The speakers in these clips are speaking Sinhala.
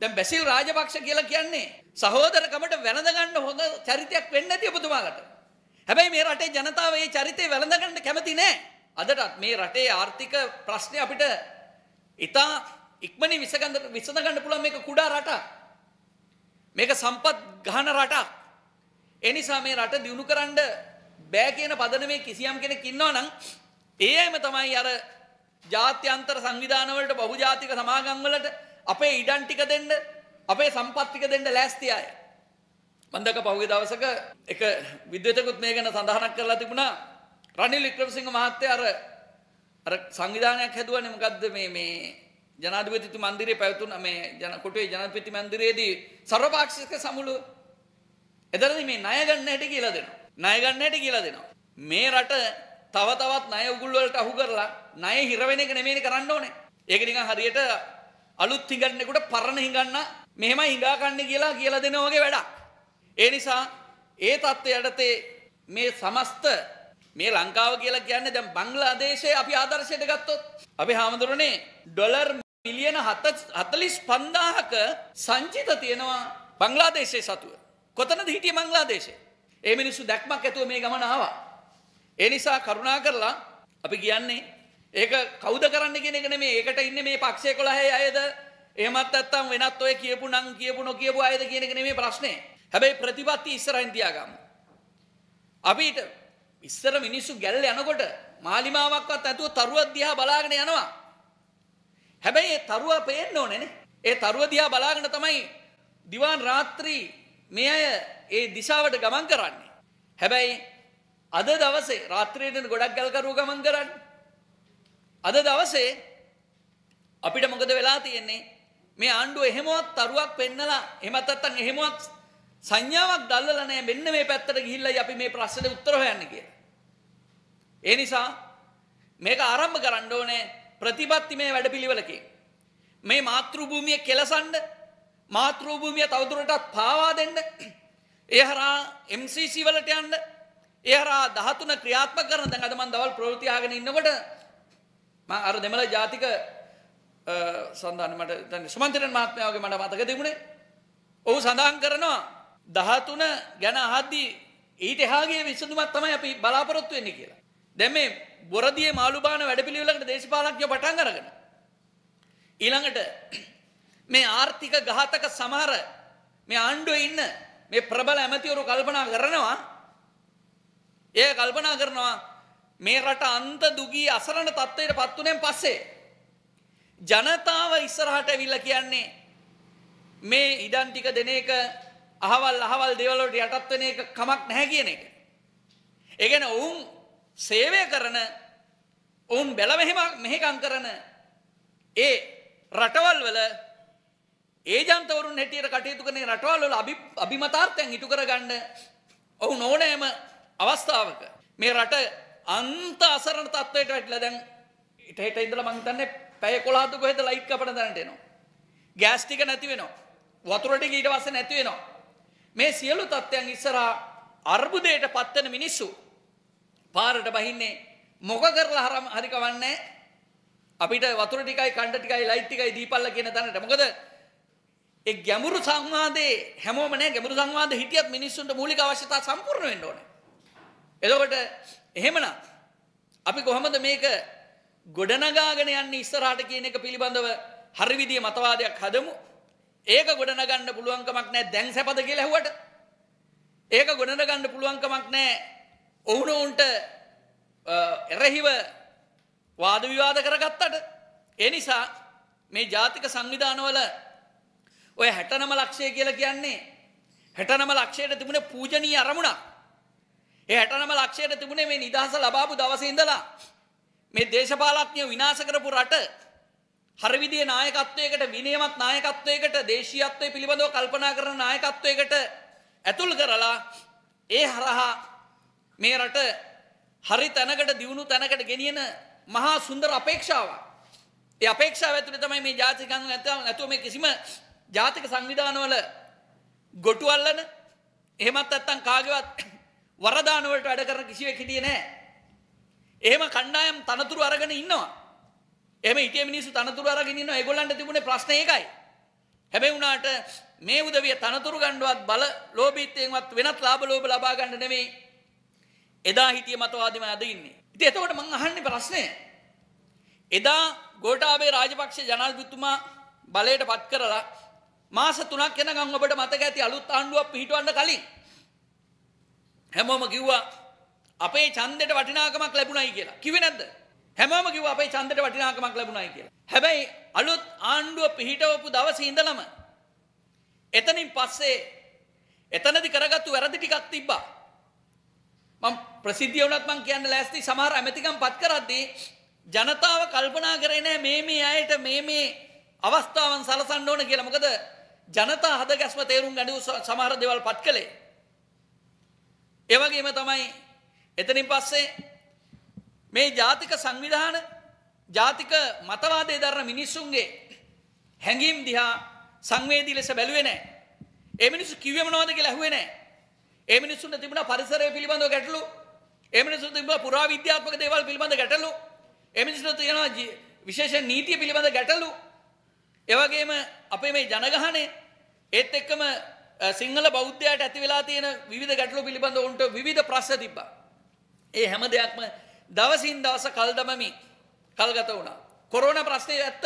දැන් බැසිල් රාජපක්ෂ කියලා කියන්නේ සහෝදරකමට වැළඳ ගන්න හොඳ චරිතයක් වෙන්නේ නැති ඔබතුමාලට. හැබැයි මේ රටේ ජනතාව මේ චරිතේ වැළඳ ගන්න කැමති නැහැ. අදටත් මේ රටේ ආර්ථික ප්‍රශ්නේ අපිට ඉතා ඉක්මනින් විසඳ විසඳ ගන්න පුළුවන් මේක කුඩා රටක්. මේක සම්පත් ගහන රටක්. ඒ නිසා මේ රට දියුණු කරන්න බෑ කියන පදනමේ කිසියම් කෙනෙක් ඉන්නවා නම් ඒ අයම තමයි අර ජාත්‍යන්තර සංවිධාන වලට බහුජාතික සමාගම් වලට අපේ ඉඩම් ටික දෙන්න අපේ සම්පත් ටික දෙන්න ලෑස්ති අය. මන්දක පහුගිය දවසක එක විද්වතෙකුත් මේ ගැන සඳහනක් කරලා තිබුණා. රනිල් වික්‍රමසිංහ මහත්තයා අර අර සංවිධානයක් හැදුවනේ මොකද්ද මේ මේ ජනාධිපතිතු මන්දිරේ පැවතුන මේ ජන කොටුවේ ජනාධිපති මන්දිරයේදී සර්වපාක්ෂික සමුළුව. එතනදී මේ ණය ගන්න හැටි කියලා දෙනවා. ණය ගන්න හැටි කියලා දෙනවා. මේ රට තව තවත් ණය උගුල් වලට අහු කරලා ණය හිර වෙන එක නෙමෙයි කරන්න ඕනේ. ඒක නිකන් හරියට අලුත් හිඟන්නෙකුට පරණ හිඟන්න මෙහෙම හිඟා කන්න කියලා කියලා දෙන වගේ වැඩක්. ඒ නිසා ඒ தත්ත්වය යටතේ මේ සමස්ත මේ ලංකාව කියලා කියන්නේ දැන් බංග්ලාදේශයේ අපි ආදර්ශයට ගත්තොත් අපි හාමුදුරනේ ඩොලර් මිලියන 45000ක සංචිත තියෙනවා බංග්ලාදේශයේ සතුව. කොතනද හිටියේ බංග්ලාදේශේ? ඒ මිනිස්සු දැක්මක් ඇතුව මේ ගමන ආවා. ඒ නිසා කරුණා කරලා අපි කියන්නේ ඒක කවුද කරන්න කියන එක නෙමේ. ඒකට ඉන්නේ මේ පක්ෂය 11 අයද? එහෙමත් නැත්නම් වෙනත් ඔය කියපු නම් කියපු නොකියපු අයද කියන එක නෙමේ ප්‍රශ්නේ. හැබැයි ප්‍රතිපත්ති ඉස්සරහින් තියාගමු. අපිට ඉස්සර මිනිස්සු ගැල්ල යනකොට මාලිමාවක්වත් නැතුව තරුවක් දිහා බලාගෙන යනවා. හැබැයි ඒ තරුවා පේන්න ඕනේනේ. ඒ තරුව දිහා බලාගෙන තමයි දිවාන් රාත්‍රී මේ අය ඒ දිශාවට ගමන් කරන්නේ. හැබැයි අද දවසේ රාත්‍රියේදී ගොඩක් ගල් කරුව ගමන් කරන්නේ. අද දවසේ අපිට මොකද වෙලා තියෙන්නේ මේ ආණ්ඩුව එහෙමවත් තරුවක් පෙන්නලා එහෙමත් නැත්තම් එහෙමවත් සංඥාවක් දැල්ලලා නැහැ මෙන්න මේ පැත්තට ගිහිල්ලයි අපි මේ ප්‍රශ්නෙට උත්තර හොයන්නේ කියලා. ඒ නිසා මේක ආරම්භ කරන්න ඕනේ ප්‍රතිපත්තිමය වැඩපිළිවෙලකින්. මේ මාතෘ භූමිය කෙලසන්න මාතෘ භූමිය තවදුරටත් පාවා දෙන්න ඒ හරහා MCC වලට යන්න ඒ හරහා 13 ක්‍රියාත්මක කරන දැන් අද මම දවල් ප්‍රවෘත්ති ආගෙන ඉන්නකොට මම අර දෙමළ ජාතික සඳහන් මට දැන් සුමන්ත්‍රණ මහත්මයාගේ මට මතක තිබුණේ ඔහු සඳහන් කරනවා 13 ගැන අහද්දී ඊට එහාගේ විසඳුමක් තමයි අපි බලාපොරොත්තු වෙන්නේ කියලා. දැන් මේ බොරදියේ මාළුබාන වැඩපිළිවෙලකට දේශපාලඥයෝ පටන් අරගෙන ඊළඟට මේ ආර්ථික ඝාතක සමහර මේ ආණ්ඩුවේ ඉන්න මේ ප්‍රබල ඇමතිවරු කල්පනා කරනවා ඒ කල්පනා කරනවා මේ රට අන්ත දුගී අසරණ තත්ත්වයට පත් වුණෙන් පස්සේ ජනතාව ඉස්සරහට ඇවිල්ලා කියන්නේ මේ ඉඩම් ටික දෙන එක අහවල් අහවල් දේවල් වලට යටත් වෙන එක කමක් නැහැ කියන එක. ඒ කියන්නේ ඔවුන් සේවය කරන ඔවුන් බැලමෙහෙම මෙහෙකම් කරන ඒ රටවල් වල ඒජන්තවරුන් හැටියට කටයුතු කරන රටවල් වල අභිමතාර්ථයන් ඉටු කරගන්න ඔවුන් ඕනෑම අවස්ථාවක මේ රට අන්ත අසරණ තත්වයට වැටිලා දැන් හිට හිට ඉඳලා මං හිතන්නේ පැය 11ක කොහෙද ලයිට් කපන තැනට එනවා. ගෑස් ටික නැති වෙනවා. වතුර ටික ඊට පස්සේ නැති වෙනවා. මේ සියලු තත්ත්වයන් ඉස්සරහා අර්බුදයට පත්වන මිනිස්සු පාරට බහින්නේ මොක කරලා හරම හරි කවන්නේ අපිට වතුර ටිකයි කණ්ඩ ටිකයි ලයිට් ටිකයි දීපල්ලා කියන තැනට. මොකද ඒ ගැඹුරු සංවාදේ හැමෝම නෑ ගැඹුරු සංවාදේ හිටියත් මිනිස්සුන්ට මූලික අවශ්‍යතා සම්පූර්ණ වෙන්න ඕනේ. එදකොට එහෙමනම් අපි කොහොමද මේක ගොඩනගාගෙන යන්නේ ඉස්සරහට කියන එක පිළිබඳව හරි විදිය මතවාදයක් හදමු. ඒක ගොඩනගන්න පුළුවන්කමක් නැහැ දැන් සැපද කියලා ඇහුවට. ඒක ගොඩනගන්න පුළුවන්කමක් නැහැ ඔවුන උන්ට එරෙහිව වාද විවාද කරගත්තට. ඒ නිසා මේ ජාතික සංවිධානවල ඔය 69 ලක්ෂය කියලා කියන්නේ 69 ලක්ෂයට තිබුණ පූජනීය අරමුණක්. ඒ 69 ලක්ෂයට තිබුණේ මේ නිදහස ලබාපු දවසේ ඉඳලා මේ දේශපාලඥය විනාශ කරපු රට හරි විදිහේ නායකත්වයකට විනයමත් නායකත්වයකට දේශීයත්වය පිළිබඳව කල්පනා කරන නායකත්වයකට ඇතුල් කරලා ඒ හරහා මේ රට හරි තැනකට දියුණු තැනකට ගෙනියන මහා සුන්දර අපේක්ෂාවක්. ඒ අපේක්ෂාව ඇතුලේ තමයි මේ ජාතික ආණ්ඩුව නැතුව මේ කිසිම ජාතික සංවිධානවල ගොටු අල්ලන එහෙමත් නැත්නම් කාගේවත් වරදාන වලට වැඩ කරන කිසිවෙක් හිටියේ නැහැ. එහෙම කණ්ඩායම් තනතුරු අරගෙන ඉන්නවා. එහෙම හිටිය මිනිස්සු තනතුරු අරගෙන ඉන්නවා. ඒගොල්ලන්ට තිබුණේ ප්‍රශ්නේ ඒකයි. හැබැයි උනාට මේ උදවිය තනතුරු ගන්නවත් බල ලෝභීත්වයෙන්වත් වෙනත් ලාභ ලෝභ ලබා ගන්න නෙමෙයි. එදා හිටිය මතවාදීම අද ඉන්නේ. ඉතින් එතකොට මං අහන්නේ ප්‍රශ්නේ. එදා ගෝඨාභය රාජපක්ෂ ජනාධිපතිතුමා බලයට පත් කරලා මාස 3ක් යනකම් ඔබට මතක ඇති අලුත් ආණ්ඩුවක් පිහිටවන්න කලින් හැමෝම කිව්වා අපේ ඡන්දෙට වටිනාකමක් ලැබුණයි කියලා. කිව්වේ නැද්ද? හැමෝම කිව්වා අපේ ඡන්දෙට වටිනාකමක් ලැබුණයි කියලා. හැබැයි අලුත් ආණ්ඩුව පිහිටවපු දවසේ ඉඳලම එතනින් පස්සේ එතනදි කරගත්තු වැරදි ටිකක් තිබ්බා. මම ප්‍රසිද්ධිය වුණත් මම කියන්න ලෑස්ති සමහර ඇමතිකම් පත් කරද්දී ජනතාව කල්පනා කරේ නැහැ මේ මේ අයට මේ මේ අවස්ථාවන් සලසන්න ඕන කියලා. මොකද ජනතා හද ගැස්ම තේරුම් ගනිව සමහර දේවල් පත් කළේ. එවගේම තමයි එතනින් පස්සේ මේ ජාතික සංවිධාන ජාතික මතවාදය දරන මිනිස්සුන්ගේ හැඟීම් දිහා සංවේදී ලෙස බැලුවේ නැහැ. ඒ මිනිස්සු කිව්වේ මොනවද කියලා ඇහුවේ නැහැ. ඒ මිනිස්සුන්ට තිබුණා පරිසරය පිළිබඳව ගැටලු. ඒ මිනිස්සුන්ට තිබුණා පුරා විද්‍යාත්මක දේවල් පිළිබඳ ගැටලු. ඒ මිනිස්සුන්ට තියෙනවා විශේෂ නීතිය පිළිබඳ ගැටලු. ඒ වගේම අපේ මේ ජනගහනය ඒත් එක්කම සිංහල බෞද්ධයට ඇති වෙලා තියෙන විවිධ ගැටලු පිළිබඳ උන්ට විවිධ ප්‍රශ්න තිබ්බා. ඒ හැම දෙයක්ම දවසින් දවස කල් දමමින් කල්ගත වුණා. කොරෝනා ප්‍රශ්නේ ඇත්ත.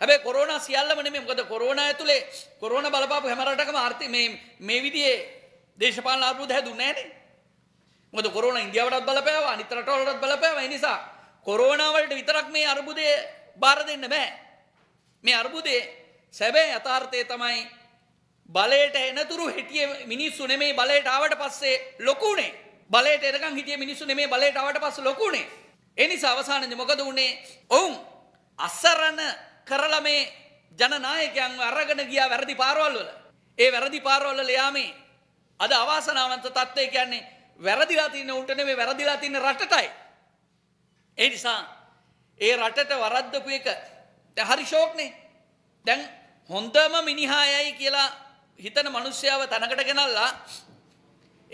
හැබැයි කොරෝනා සියල්ලම නෙමෙයි. මොකද කොරෝනා ඇතුලේ කොරෝනා බලපාපු හැම රටකම ආර්ථික මේ මේ විදිහේ දේශපාලන අර්බුද හැදුන්නේ නැහැනේ. මොකද කොරෝනා ඉන්දියාවටත් බලපෑවා, අනිත් රටවලටත් බලපෑවා. ඒ නිසා කොරෝනා වලට විතරක් මේ අර්බුදය බාර දෙන්න බෑ. මේ අර්බුදේ සැබෑ යථාර්ථය තමයි බලයට එනතුරු හිටිය මිනිස්සු නෙමේ බලයට ආවට පස්සේ ලොකුනේ බලයට එනකම් හිටිය මිනිස්සු නෙමේ බලයට ආවට පස්සේ ලොකුනේ ඒ නිසා අවසානයේ මොකද වුනේ ඔවුන් අසරණ කරලා මේ ජනනායකයන් අරගෙන ගියා වැරදි පාරවල් වල ඒ වැරදි පාරවල් වල යාමේ අද අවාසනාවන්ත තත්ත්වය කියන්නේ වැරදිලා තියෙන උන්ට නෙමේ වැරදිලා තියෙන රටටයි ඒ නිසා ඒ රටට වරද්දපු එක දැන් හරි ෂෝක්නේ දැන් හොඳම මිනිහායයි කියලා හිතන මිනිස්සයව තනකට ගෙනල්ලා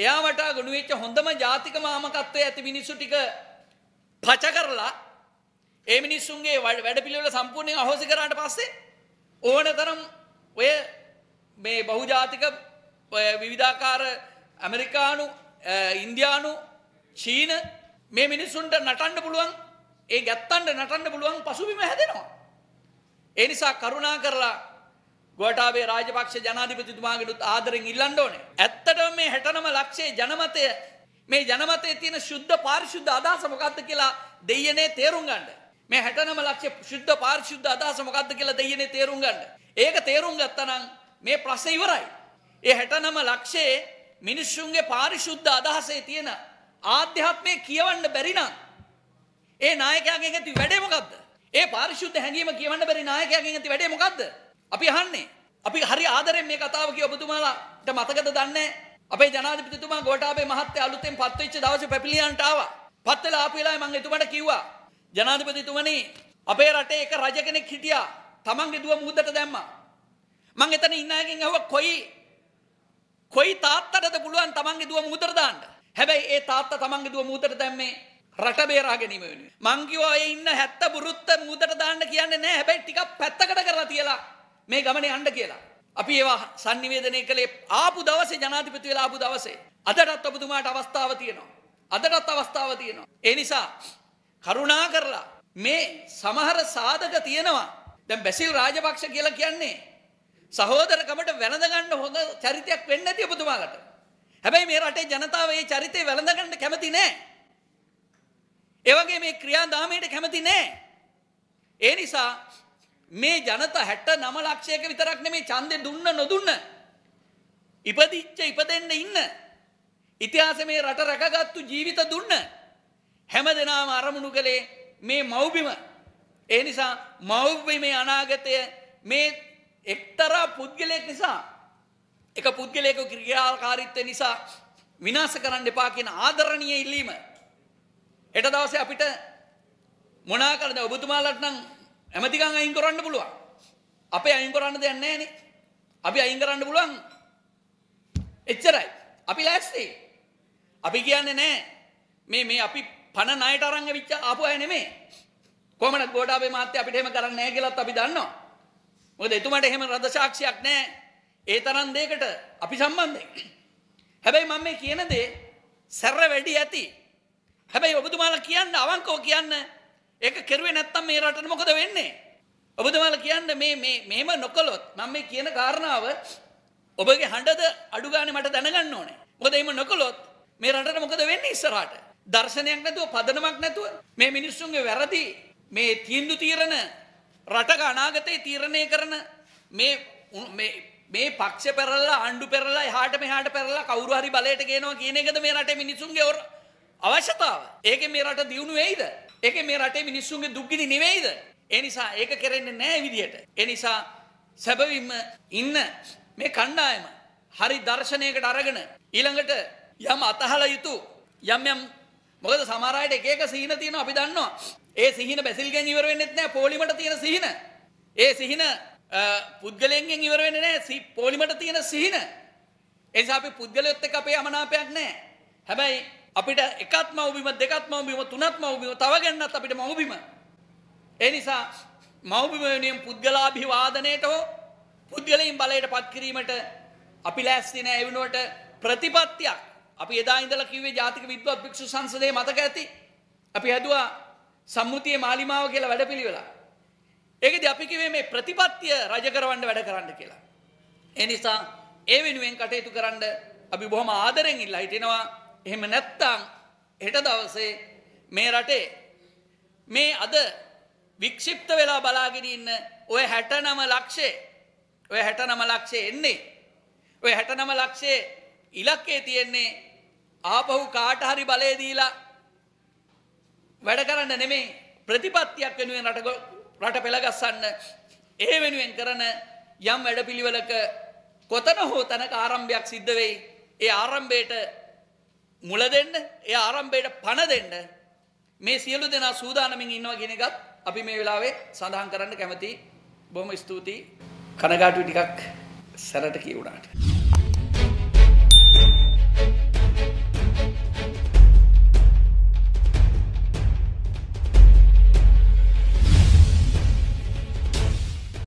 එයා වටා ගොනු වෙච්ච හොඳම ජාතික මාමකත්වයේ ඇති මිනිස්සු ටික පච කරලා ඒ මිනිස්සුන්ගේ වැඩ පිළිවෙල සම්පූර්ණයෙන් අහෝසි කරාට පස්සේ ඕනතරම් ඔය මේ බහුජාතික විවිධාකාර ඇමරිකානු ඉන්දියානු චීන මේ මිනිස්සුන්ට නටන්න පුළුවන් ඒ ගැත්තන්ට නටන්න පුළුවන් පසුබිම හැදෙනවා. ඒ නිසා කරුණා කරලා ගෝටාබේ රාජපක්ෂ ජනාධිපතිතුමාගෙනුත් ආදරෙන් ඉල්ලන්න ඕනේ. ඇත්තටම මේ 69 ලක්ෂයේ ජනමතය මේ ජනමතයේ තියෙන සුද්ධ පාරිශුද්ධ අදහස මොකක්ද කියලා දෙයනේ තේරුම් ගන්න. මේ 69 ලක්ෂයේ සුද්ධ පාරිශුද්ධ අදහස මොකක්ද කියලා දෙයනේ තේරුම් ගන්න. ඒක තේරුම් ගත්තනම් මේ ප්‍රශ්නේ ඉවරයි. ඒ 69 ලක්ෂයේ මිනිස්සුන්ගේ පාරිශුද්ධ අදහසේ තියෙන ආධ්‍යාත්මය කියවන්න බැරි නම් ඒ නායකයාගෙන් ඇති වැඩේ මොකද්ද? ඒ පාරිශුද්ධ හැඟීම කියවන්න බැරි නායකයාගෙන් ඇති වැඩේ මොකද්ද? අපි අහන්නේ. අපි හරි ආදරෙන් මේ කතාව කිය ඔබතුමාලාට මතකද දන්නේ? අපේ ජනාධිපතිතුමා ගෝඨාභය මහත්තයා අලුතෙන් පත් වෙච්ච දවසේ පැපිලියන්ට ආවා. පත් වෙලා ආපු වෙලාවේ මම එතුමන්ට කිව්වා ජනාධිපතිතුමනි අපේ රටේ එක රජ කෙනෙක් හිටියා. Tamange දුව මුහුදට දැම්මා. මම එතන ඉන්න අයගෙන් අහුවා කොයි කොයි තාත්තටද පුළුවන් Tamange දුව මුහුදට දාන්න? හැබැයි ඒ තාත්තා Tamange දුව මුහුදට දැම්මේ රට බේරා ගැනීම වෙනුවෙන්. මං කිව්වා ඔය ඉන්න 70 බුරුත්ත මුහුදට දාන්න කියන්නේ නැහැ. හැබැයි ටිකක් පැත්තකට කරලා තියලා මේ ගමනේ යන්න කියලා. අපි ඒවා sannivedanaya කළේ ආපු දවසේ ජනාධිපති වෙලා ආපු දවසේ. අදටත් ඔබතුමාට අවස්ථාව තියෙනවා. අදටත් අවස්ථාව තියෙනවා. ඒ නිසා කරුණා කරලා මේ සමහර සාධක තියෙනවා. දැන් බැසිල් රාජපක්ෂ කියලා කියන්නේ සහෝදරකමට වැළඳ ගන්න හොඳ චරිතයක් වෙන්නේ නැති ඔබතුමාලට. හැබැයි මේ රටේ ජනතාව මේ චරිතේ වැළඳ ගන්න කැමති නැහැ. ඒ වගේ මේ ක්‍රියාදාමයට කැමති නැහැ. ඒ නිසා මේ ජනත 69 ලක්ෂයක විතරක් නෙමේ ඡන්දේ දුන්න නොදුන්න ඉපදිච්ච ඉපදෙන්න ඉන්න ඉතිහාසයේ මේ රට රැකගත්තු ජීවිත දුන්න හැමදෙනාම අරමුණු කළේ මේ මව්බිම ඒ නිසා මව්බිමේ අනාගතය මේ එක්තරා පුද්ගලයෙක් නිසා එක පුද්ගලයෙකු ක්‍රියාකාරීත්වය නිසා විනාශ කරන්න එපා කියන ආදරණීය ඉල්ලීම හෙට දවසේ අපිට මොනා කරද ඔබතුමාලට නම් ඇමතිකං අයින් කරන්න පුළුවන්. අපේ අයින් කරන්න දෙයක් නැහැ නේ. අපි අයින් කරන්න පුළුවන්. එච්චරයි. අපි ලෑස්ති. අපි කියන්නේ නැහැ. මේ මේ අපි පණ ණයට අරන් ඇවිච්ච ආපු අය නෙමෙයි. කොහමද ගෝඨාභය මහත්තයා අපිට එහෙම කරන්නේ නැහැ කියලාත් අපි දන්නවා. මොකද එතුමාට එහෙම රද සාක්ෂියක් නැහැ. ඒ තරම් දෙයකට අපි සම්බන්ධයි. හැබැයි මම මේ කියන දේ සැර වැඩි ඇති. හැබැයි ඔබතුමාලා කියන්න අවංකව කියන්න ඒක කෙරුවේ නැත්තම් මේ රටට මොකද වෙන්නේ? ඔබතුමාලා කියන්න මේ මේ මෙහෙම නොකළොත් මම මේ කියන කාරණාව ඔබගේ හඬද අඩු ගානේ මට දැනගන්න ඕනේ. මොකද එහෙම නොකළොත් මේ රටට මොකද වෙන්නේ ඉස්සරහට? දර්ශනයක් නැතුව පදනමක් නැතුව මේ මිනිස්සුන්ගේ වැරදි මේ තීන්දුව తీරන රටක අනාගතේ තීරණය කරන මේ මේ මේ පක්ෂ පෙරලා ආණ්ඩු පෙරලා එහාට මෙහාට පෙරලා කවුරු හරි බලයට ගේනවා කියන එකද මේ රටේ මිනිසුන්ගේ අවශ්‍යතාව. ඒක මේ රට දියුණු වෙයිද? ඒක මේ රටේ මිනිස්සුන්ගේ දුක්ගිනි නෙවෙයිද? ඒ නිසා ඒක කරෙන්නේ නැහැ විදියට. ඒ නිසා සැබවින්ම ඉන්න මේ කණ්ඩායම හරි දර්ශනයකට අරගෙන ඊළඟට යම් අතහල යුතු යම් යම් මොකද සමහර අයට එක එක සිහින තියෙනවා අපි දන්නවා. ඒ සිහින බැසිල් ගෙන් ඉවර වෙන්නෙත් නැහැ පොලිමට තියෙන සිහින. ඒ සිහින පුද්ගලයන්ගෙන් ඉවර වෙන්නේ නැහැ පොලිමට තියෙන සිහින. ඒ නිසා අපි පුද්ගලයොත් එක්ක අපේ යමනාපයක් නැහැ. හැබැයි අපිට එකත් මව්බිම දෙකත් මව්බිම තුනත් මව්බිම තව ගන්නත් අපිට මව්බිම. ඒ නිසා මව්බිම වෙනුවෙන් පුද්ගලාභිවාදනයට හෝ පුද්ගලයන් බලයට පත් කිරීමට අපි ලෑස්ති නෑ ඒ වෙනුවට ප්‍රතිපත්තියක් අපි එදා ඉඳලා කිව්වේ ජාතික විද්වත් භික්ෂු සංසදයේ මතක ඇති. අපි හැදුවා සම්මුතියේ මාලිමාව කියලා වැඩපිළිවෙලක්. ඒකදී අපි කිව්වේ මේ ප්‍රතිපත්තිය රජ කරවන්න වැඩ කරන්න කියලා. ඒ නිසා ඒ වෙනුවෙන් කටයුතු කරන්න අපි බොහොම ආදරෙන් ඉල්ලා හිටිනවා. එහෙම නැත්තං හෙට දවසේ මේ රටේ මේ අද වික්ෂිප්ත වෙලා බලාගෙන ඉන්න ඔය 69 ලක්ෂේ ඔය 69 ලක්ෂේ එන්නේ ඔය 69 ලක්ෂේ ඉලක්කේ තියෙන්නේ ආපහු කාට හරි බලය දීලා වැඩ කරන්න නෙමෙයි ප්‍රතිපත්තියක් වෙනුවෙන් රට රට පෙළගස්සන්න ඒ වෙනුවෙන් කරන යම් වැඩපිළිවෙලක කොතන හෝ තැනක ආරම්භයක් සිද්ධ වෙයි ඒ ආරම්භයට මුල දෙන්න ඒ ආරම්භයට පණ දෙන්න මේ සියලු දෙනා සූදානමින් ඉන්නවා කියන එකත් අපි මේ වෙලාවේ සඳහන් කරන්න කැමතියි. බොහොම ස්තුතියි. කනගාටුයි ටිකක් සැරට කියුණාට.